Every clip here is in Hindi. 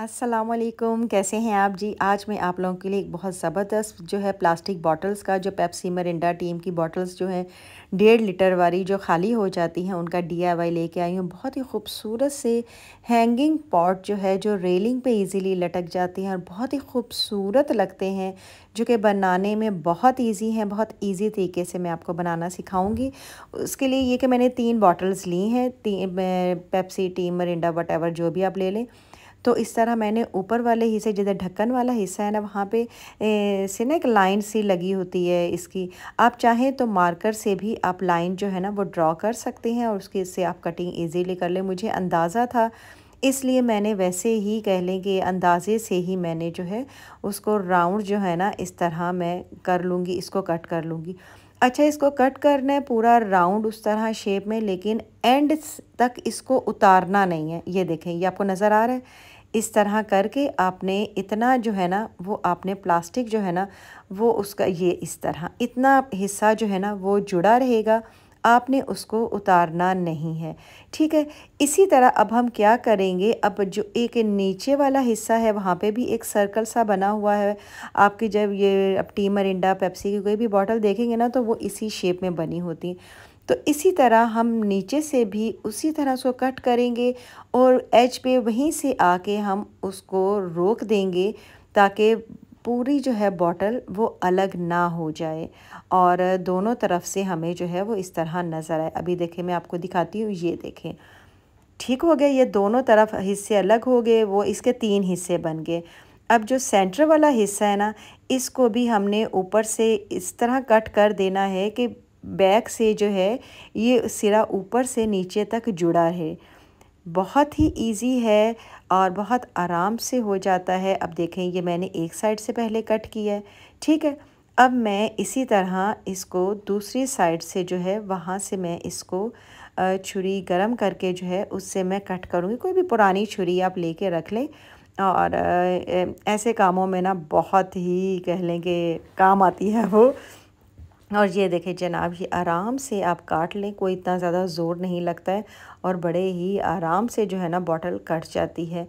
असलम कैसे हैं आप जी आज मैं आप लोगों के लिए एक बहुत ज़बरदस्त जो है प्लास्टिक बॉटल्स का जो पेप्सी मरिंडा टीम की बॉटल्स जो हैं डेढ़ लीटर वाली जो खाली हो जाती हैं उनका डी आई वाई लेके आई हूँ बहुत ही खूबसूरत से हैंगिंग पॉट जो है जो रेलिंग पे इजीली लटक जाती हैं और बहुत ही खूबसूरत लगते हैं जो कि बनाने में बहुत ईजी हैं बहुत ईजी तरीके से मैं आपको बनाना सिखाऊँगी उसके लिए ये कि मैंने तीन बॉटल्स ली हैं तीन पेप्सी टीम मरिंडा वट जो भी आप ले लें तो इस तरह मैंने ऊपर वाले हिस्से जिधर ढक्कन वाला हिस्सा है ना वहाँ पे से ना एक लाइन सी लगी होती है इसकी आप चाहें तो मार्कर से भी आप लाइन जो है ना वो ड्रॉ कर सकते हैं और उसकी इससे आप कटिंग ईजीली कर लें मुझे अंदाज़ा था इसलिए मैंने वैसे ही कह लें कि अंदाज़े से ही मैंने जो है उसको राउंड जो है ना इस तरह मैं कर लूँगी इसको कट कर लूँगी अच्छा इसको कट करना है पूरा राउंड उस तरह शेप में लेकिन एंड तक इसको उतारना नहीं है ये देखें ये आपको नज़र आ रहा है इस तरह करके आपने इतना जो है ना वो आपने प्लास्टिक जो है ना वो उसका ये इस तरह इतना हिस्सा जो है ना वो जुड़ा रहेगा आपने उसको उतारना नहीं है ठीक है इसी तरह अब हम क्या करेंगे अब जो एक नीचे वाला हिस्सा है वहाँ पे भी एक सर्कल सा बना हुआ है आपकी जब ये अब टी मरिंडा पेप्सी की कोई भी बॉटल देखेंगे ना तो वो इसी शेप में बनी होती तो इसी तरह हम नीचे से भी उसी तरह उसको कट करेंगे और एच पे वहीं से आके हम उसको रोक देंगे ताकि पूरी जो है बॉटल वो अलग ना हो जाए और दोनों तरफ से हमें जो है वो इस तरह नज़र आए अभी देखें मैं आपको दिखाती हूँ ये देखें ठीक हो गया ये दोनों तरफ हिस्से अलग हो गए वो इसके तीन हिस्से बन गए अब जो सेंटर वाला हिस्सा है ना इसको भी हमने ऊपर से इस तरह कट कर देना है कि बैक से जो है ये सिरा ऊपर से नीचे तक जुड़ा है बहुत ही इजी है और बहुत आराम से हो जाता है अब देखें ये मैंने एक साइड से पहले कट किया है ठीक है अब मैं इसी तरह इसको दूसरी साइड से जो है वहाँ से मैं इसको छुरी गरम करके जो है उससे मैं कट करूँगी कोई भी पुरानी छुरी आप लेके रख लें और ऐसे कामों में ना बहुत ही कह लें कि काम आती है वो और ये देखें जनाब ये आराम से आप काट लें कोई इतना ज़्यादा ज़ोर नहीं लगता है और बड़े ही आराम से जो है ना बॉटल कट जाती है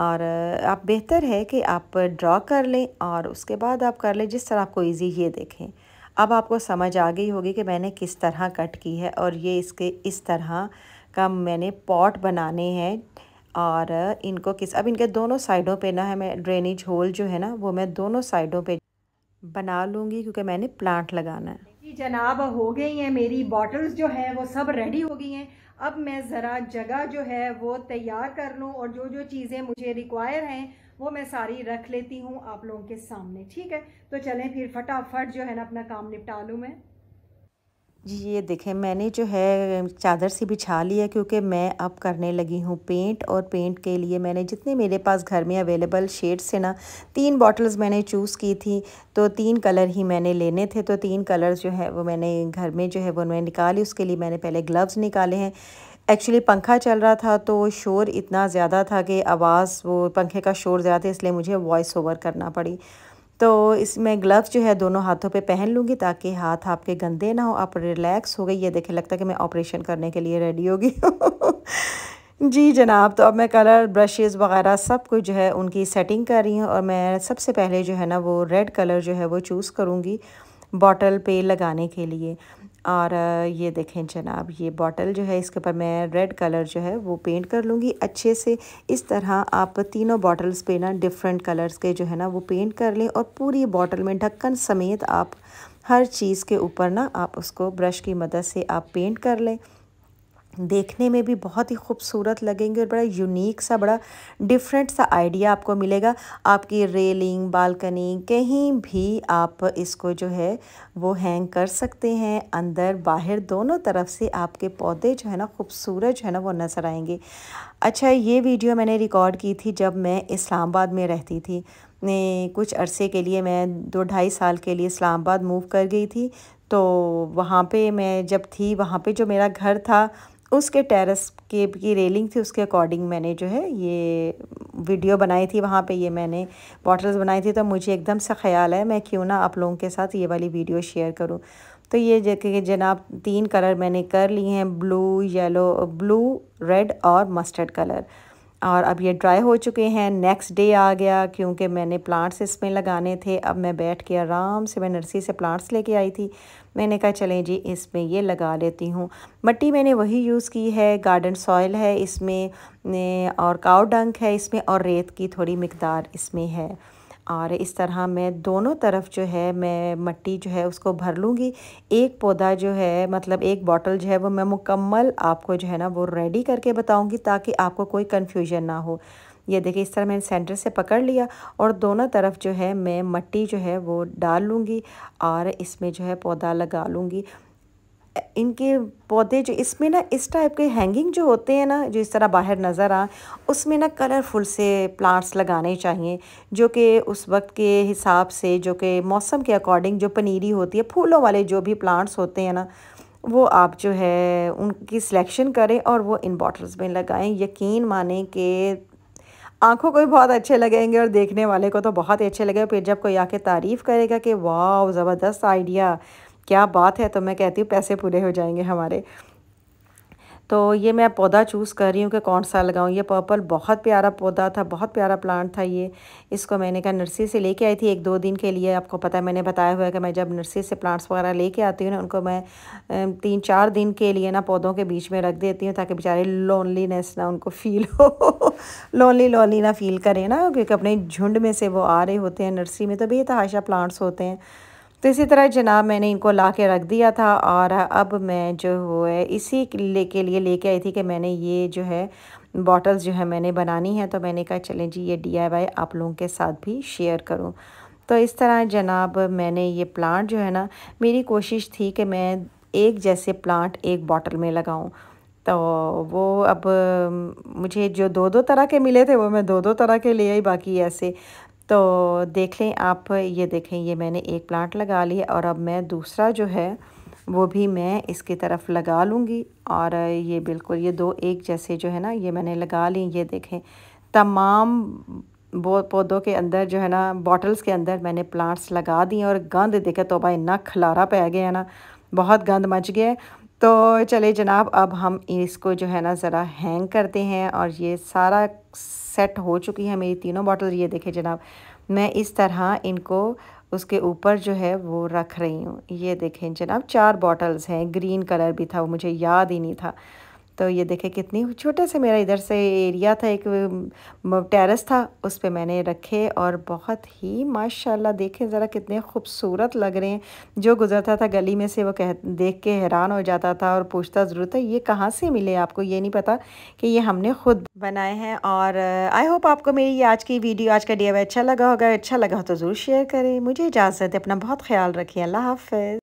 और आप बेहतर है कि आप ड्रॉ कर लें और उसके बाद आप कर लें जिस तरह आपको इजी ये देखें अब आपको समझ आ गई होगी कि मैंने किस तरह कट की है और ये इसके इस तरह का मैंने पॉट बनाने हैं और इनको किस अब इनके दोनों साइडों पर ना है मैं ड्रेनेज होल जो है ना वो मैं दोनों साइडों पर बना लूँगी क्योंकि मैंने प्लांट लगाना है जी जनाब हो गई हैं मेरी बॉटल्स जो है वो सब रेडी हो गई हैं अब मैं ज़रा जगह जो है वो तैयार कर लूँ और जो जो चीज़ें मुझे रिक्वायर हैं वो मैं सारी रख लेती हूँ आप लोगों के सामने ठीक है तो चलें फिर फटाफट जो है ना अपना काम निपटा लूँ मैं जी ये देखें मैंने जो है चादर से बिछा लिया क्योंकि मैं अब करने लगी हूँ पेंट और पेंट के लिए मैंने जितने मेरे पास घर में अवेलेबल शेड्स से ना तीन बॉटल्स मैंने चूज़ की थी तो तीन कलर ही मैंने लेने थे तो तीन कलर्स जो है वो मैंने घर में जो है वो मैंने निकाली उसके लिए मैंने पहले ग्लव्स निकाले हैं एक्चुअली पंखा चल रहा था तो शोर इतना ज़्यादा था कि आवाज़ वो पंखे का शोर ज़्यादा था इसलिए मुझे वॉइस ओवर करना पड़ी तो इसमें ग्लव्स जो है दोनों हाथों पे पहन लूँगी ताकि हाथ आपके गंदे ना हो आप रिलैक्स हो गई ये देखे लगता है कि मैं ऑपरेशन करने के लिए रेडी होगी जी जनाब तो अब मैं कलर ब्रशेस वगैरह सब कुछ जो है उनकी सेटिंग कर रही हूँ और मैं सबसे पहले जो है ना वो रेड कलर जो है वो चूज़ करूँगी बॉटल पे लगाने के लिए और ये देखें जनाब ये बॉटल जो है इसके ऊपर मैं रेड कलर जो है वो पेंट कर लूँगी अच्छे से इस तरह आप तीनों बॉटल्स पे ना डिफरेंट कलर्स के जो है ना वो पेंट कर लें और पूरी बॉटल में ढक्कन समेत आप हर चीज़ के ऊपर ना आप उसको ब्रश की मदद से आप पेंट कर लें देखने में भी बहुत ही खूबसूरत लगेंगे और बड़ा यूनिक सा बड़ा डिफरेंट सा आइडिया आपको मिलेगा आपकी रेलिंग बालकनी कहीं भी आप इसको जो है वो हैंग कर सकते हैं अंदर बाहर दोनों तरफ से आपके पौधे जो है ना खूबसूरत जो है ना वो नज़र आएंगे अच्छा ये वीडियो मैंने रिकॉर्ड की थी जब मैं इस्लामाबाद में रहती थी कुछ अरसे के लिए मैं दो ढाई साल के लिए इस्लामाबाद मूव कर गई थी तो वहाँ पे मैं जब थी वहाँ पे जो मेरा घर था उसके टेरेस के की रेलिंग थी उसके अकॉर्डिंग मैंने जो है ये वीडियो बनाई थी वहाँ पे ये मैंने बॉटल्स बनाई थी तो मुझे एकदम से ख्याल है मैं क्यों ना आप लोगों के साथ ये वाली वीडियो शेयर करूँ तो ये देखिए जनाब तीन कलर मैंने कर लिए हैं ब्लू येलो ब्लू रेड और मस्टर्ड कलर और अब ये ड्राई हो चुके हैं नेक्स्ट डे आ गया क्योंकि मैंने प्लांट्स इसमें लगाने थे अब मैं बैठ के आराम से मैं नर्सरी से प्लांट्स लेके आई थी मैंने कहा चलें जी इसमें ये लगा लेती हूँ मट्टी मैंने वही यूज़ की है गार्डन सॉयल है इसमें और काव डंक है इसमें और रेत की थोड़ी मकदार इसमें है और इस तरह मैं दोनों तरफ जो है मैं मट्टी जो है उसको भर लूँगी एक पौधा जो है मतलब एक बॉटल जो है वो मैं मुकम्मल आपको जो है ना वो रेडी करके बताऊँगी ताकि आपको कोई कन्फ्यूजन ना हो ये देखिए इस तरह मैंने सेंटर से पकड़ लिया और दोनों तरफ जो है मैं मट्टी जो है वो डाल लूँगी और इसमें जो है पौधा लगा लूँगी इनके पौधे जो इसमें ना इस टाइप के हैंगिंग जो होते हैं ना जो इस तरह बाहर नज़र आ उसमें ना कलरफुल से प्लांट्स लगाने चाहिए जो कि उस वक्त के हिसाब से जो कि मौसम के अकॉर्डिंग जो पनीरी होती है फूलों वाले जो भी प्लांट्स होते हैं ना वो आप जो है उनकी सिलेक्शन करें और वो इन बॉटल्स में लगाएं यकीन माने कि आंखों को भी बहुत अच्छे लगेंगे और देखने वाले को तो बहुत ही अच्छे लगेंगे फिर जब कोई आके तारीफ़ करेगा कि वाह ज़बरदस्त आइडिया क्या बात है तो मैं कहती हूँ पैसे पूरे हो जाएंगे हमारे तो ये मैं पौधा चूज़ कर रही हूँ कि कौन सा लगाऊँ ये पर्पल बहुत प्यारा पौधा था बहुत प्यारा प्लांट था ये इसको मैंने कहा नर्सरी से लेके आई थी एक दो दिन के लिए आपको पता है मैंने बताया हुआ है कि मैं जब नर्सरी से प्लांट्स वगैरह लेके आती हूँ ना उनको मैं तीन चार दिन के लिए ना पौधों के बीच में रख देती हूँ ताकि बेचारे लोनलीनेस ना उनको फील हो लोनली लोनली ना फील करें ना क्योंकि अपने झुंड में से वो आ रहे होते हैं नर्सरी में तो बेतहाशा प्लांट्स होते हैं तो इसी तरह जनाब मैंने इनको ला के रख दिया था और अब मैं जो है इसी ले के लिए लेके आई थी कि मैंने ये जो है बॉटल्स जो है मैंने बनानी है तो मैंने कहा चलें जी ये डीआईवाई आप लोगों के साथ भी शेयर करूँ तो इस तरह जनाब मैंने ये प्लांट जो है ना मेरी कोशिश थी कि मैं एक जैसे प्लांट एक बॉटल में लगाऊँ तो वो अब मुझे जो दो दो तरह के मिले थे वो मैं दो दो तरह के ले आई बाकी ऐसे तो देख लें आप ये देखें ये मैंने एक प्लांट लगा लिया और अब मैं दूसरा जो है वो भी मैं इसकी तरफ लगा लूँगी और ये बिल्कुल ये दो एक जैसे जो है ना ये मैंने लगा ली ये देखें तमाम वो पौधों के अंदर जो है ना बॉटल्स के अंदर मैंने प्लांट्स लगा दिए और गंद देखे तो भाई इन्ना खलारा पै गया ना बहुत गंद मच गया तो चले जनाब अब हम इसको जो है ना ज़रा हैंग करते हैं और ये सारा सेट हो चुकी है मेरी तीनों बॉटल ये देखें जनाब मैं इस तरह इनको उसके ऊपर जो है वो रख रही हूँ ये देखें जनाब चार बॉटल्स हैं ग्रीन कलर भी था वो मुझे याद ही नहीं था तो ये देखें कितनी छोटे से मेरा इधर से एरिया था एक टेरेस था उस पर मैंने रखे और बहुत ही माशाल्लाह देखें ज़रा कितने खूबसूरत लग रहे हैं जो गुज़रता था गली में से वो कह देख के हैरान हो जाता था और पूछता ज़रूर था ये कहाँ से मिले आपको ये नहीं पता कि ये हमने खुद बनाए हैं और आई होप आपको मेरी आज की वीडियो आज का डी अच्छा लगा होगा अच्छा लगा हो तो ज़रूर शेयर करें मुझे इजाज़त है अपना बहुत ख्याल रखिए अल्लाह हाफ